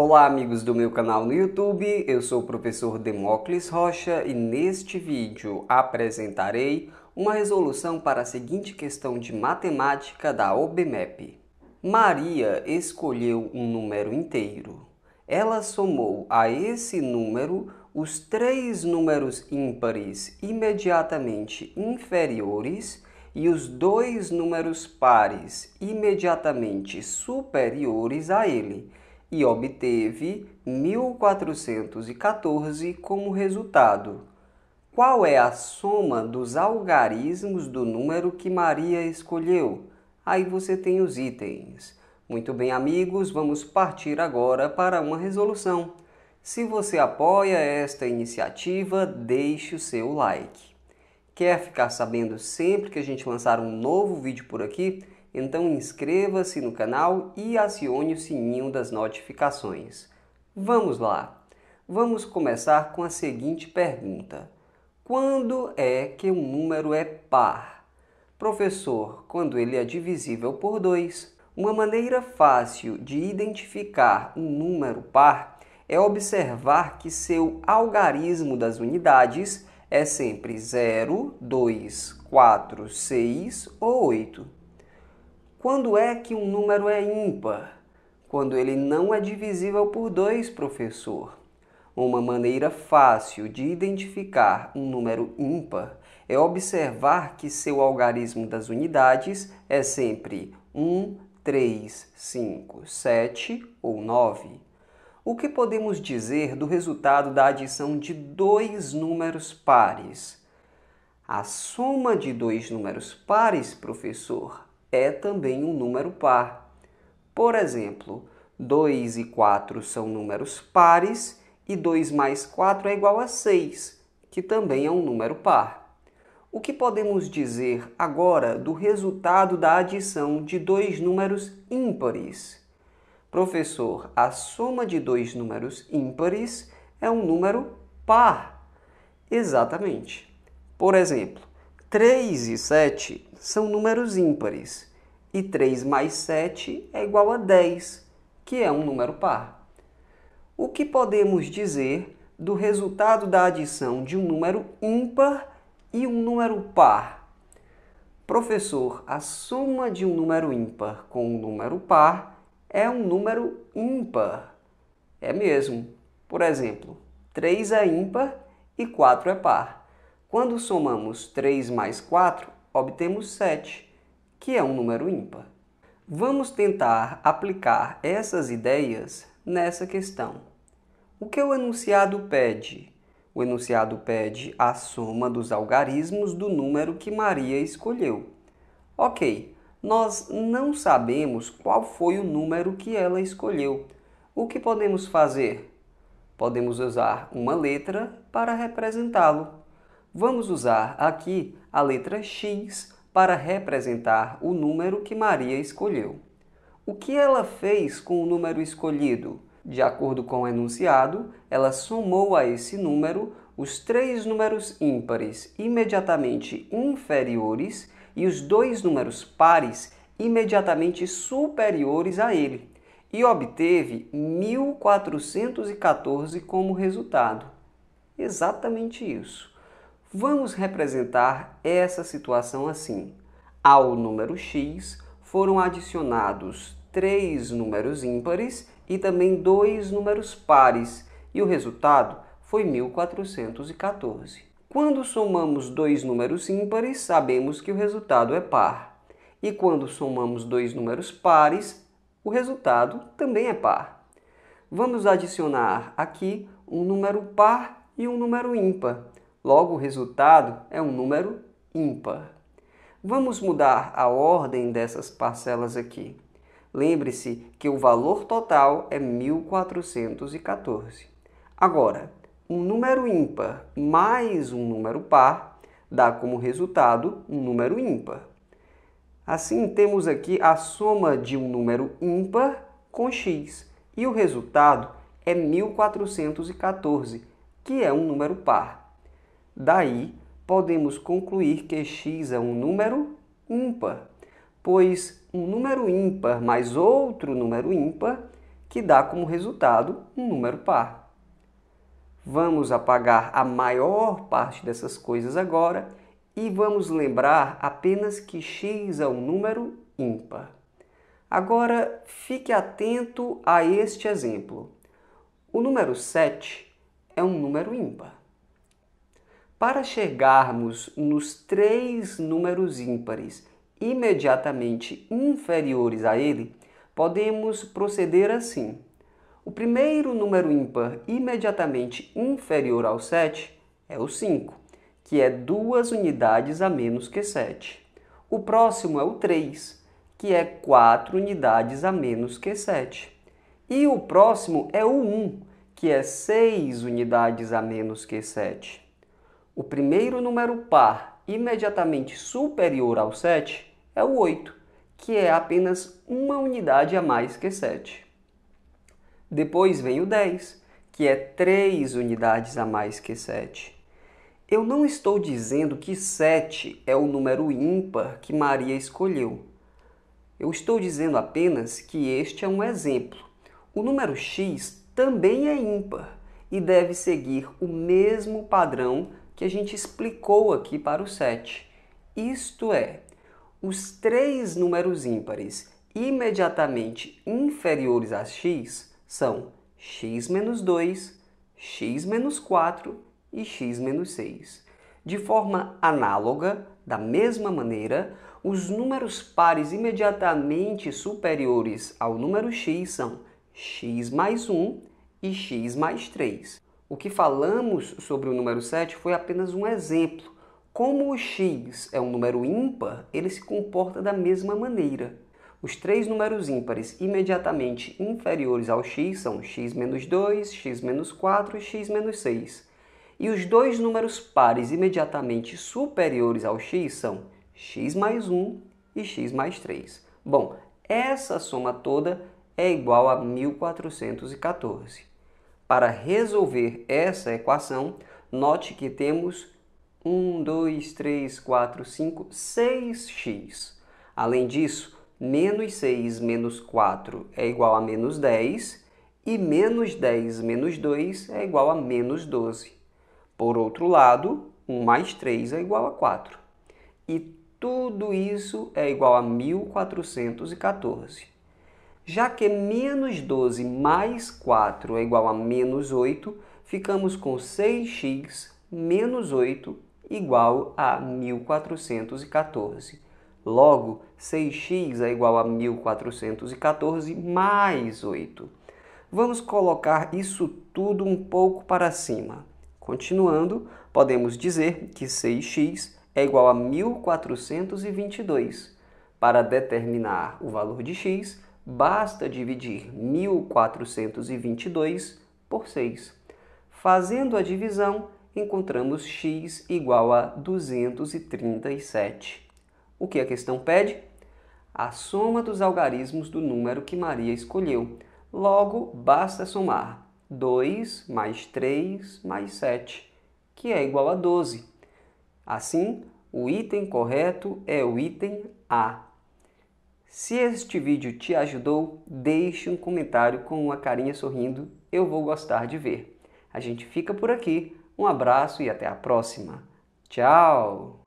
Olá amigos do meu canal no YouTube, eu sou o professor Demócles Rocha e neste vídeo apresentarei uma resolução para a seguinte questão de matemática da OBMEP. Maria escolheu um número inteiro. Ela somou a esse número os três números ímpares imediatamente inferiores e os dois números pares imediatamente superiores a ele, e obteve 1414 como resultado. Qual é a soma dos algarismos do número que Maria escolheu? Aí você tem os itens. Muito bem, amigos, vamos partir agora para uma resolução. Se você apoia esta iniciativa, deixe o seu like. Quer ficar sabendo sempre que a gente lançar um novo vídeo por aqui? então inscreva-se no canal e acione o sininho das notificações. Vamos lá! Vamos começar com a seguinte pergunta. Quando é que um número é par? Professor, quando ele é divisível por 2. Uma maneira fácil de identificar um número par é observar que seu algarismo das unidades é sempre 0, 2, 4, 6 ou 8. Quando é que um número é ímpar? Quando ele não é divisível por 2, professor. Uma maneira fácil de identificar um número ímpar é observar que seu algarismo das unidades é sempre 1, 3, 5, 7 ou 9. O que podemos dizer do resultado da adição de dois números pares? A soma de dois números pares, professor, é também um número par. Por exemplo, 2 e 4 são números pares e 2 mais 4 é igual a 6, que também é um número par. O que podemos dizer agora do resultado da adição de dois números ímpares? Professor, a soma de dois números ímpares é um número par. Exatamente. Por exemplo, 3 e 7 são números ímpares. E 3 mais 7 é igual a 10, que é um número par. O que podemos dizer do resultado da adição de um número ímpar e um número par? Professor, a soma de um número ímpar com um número par é um número ímpar. É mesmo. Por exemplo, 3 é ímpar e 4 é par. Quando somamos 3 mais 4 obtemos 7, que é um número ímpar. Vamos tentar aplicar essas ideias nessa questão. O que o enunciado pede? O enunciado pede a soma dos algarismos do número que Maria escolheu. Ok, nós não sabemos qual foi o número que ela escolheu. O que podemos fazer? Podemos usar uma letra para representá-lo. Vamos usar aqui a letra x para representar o número que Maria escolheu. O que ela fez com o número escolhido? De acordo com o enunciado, ela somou a esse número os três números ímpares imediatamente inferiores e os dois números pares imediatamente superiores a ele e obteve 1414 como resultado. Exatamente isso. Vamos representar essa situação assim. Ao número x foram adicionados três números ímpares e também dois números pares, e o resultado foi 1414. Quando somamos dois números ímpares, sabemos que o resultado é par. E quando somamos dois números pares, o resultado também é par. Vamos adicionar aqui um número par e um número ímpar. Logo, o resultado é um número ímpar. Vamos mudar a ordem dessas parcelas aqui. Lembre-se que o valor total é 1414. Agora, um número ímpar mais um número par dá como resultado um número ímpar. Assim, temos aqui a soma de um número ímpar com x e o resultado é 1414, que é um número par. Daí, podemos concluir que x é um número ímpar, pois um número ímpar mais outro número ímpar que dá como resultado um número par. Vamos apagar a maior parte dessas coisas agora e vamos lembrar apenas que x é um número ímpar. Agora, fique atento a este exemplo. O número 7 é um número ímpar. Para chegarmos nos três números ímpares imediatamente inferiores a ele, podemos proceder assim. O primeiro número ímpar imediatamente inferior ao 7 é o 5, que é duas unidades a menos que 7. O próximo é o 3, que é quatro unidades a menos que 7. E o próximo é o 1, que é seis unidades a menos que 7. O primeiro número par imediatamente superior ao 7 é o 8, que é apenas uma unidade a mais que 7. Depois vem o 10, que é 3 unidades a mais que 7. Eu não estou dizendo que 7 é o número ímpar que Maria escolheu. Eu estou dizendo apenas que este é um exemplo. O número x também é ímpar e deve seguir o mesmo padrão que a gente explicou aqui para o 7. Isto é, os três números ímpares imediatamente inferiores a x são x menos 2, x menos 4 e x menos 6. De forma análoga, da mesma maneira, os números pares imediatamente superiores ao número x são x mais 1 e x mais 3. O que falamos sobre o número 7 foi apenas um exemplo. Como o x é um número ímpar, ele se comporta da mesma maneira. Os três números ímpares imediatamente inferiores ao x são x menos 2, x menos 4 e x menos 6. E os dois números pares imediatamente superiores ao x são x mais 1 e x mais 3. Bom, essa soma toda é igual a 1414. Para resolver essa equação, note que temos 1, 2, 3, 4, 5, 6x. Além disso, menos 6 menos 4 é igual a menos 10 e menos 10 menos 2 é igual a menos 12. Por outro lado, 1 mais 3 é igual a 4. E tudo isso é igual a 1414. Já que menos 12 mais 4 é igual a menos 8, ficamos com 6x menos 8 igual a 1414. Logo, 6x é igual a 1414 mais 8. Vamos colocar isso tudo um pouco para cima. Continuando, podemos dizer que 6x é igual a 1422. Para determinar o valor de x, basta dividir 1422 por 6. Fazendo a divisão, encontramos x igual a 237. O que a questão pede? A soma dos algarismos do número que Maria escolheu. Logo, basta somar 2 mais 3 mais 7, que é igual a 12. Assim, o item correto é o item A. Se este vídeo te ajudou, deixe um comentário com uma carinha sorrindo, eu vou gostar de ver. A gente fica por aqui, um abraço e até a próxima. Tchau!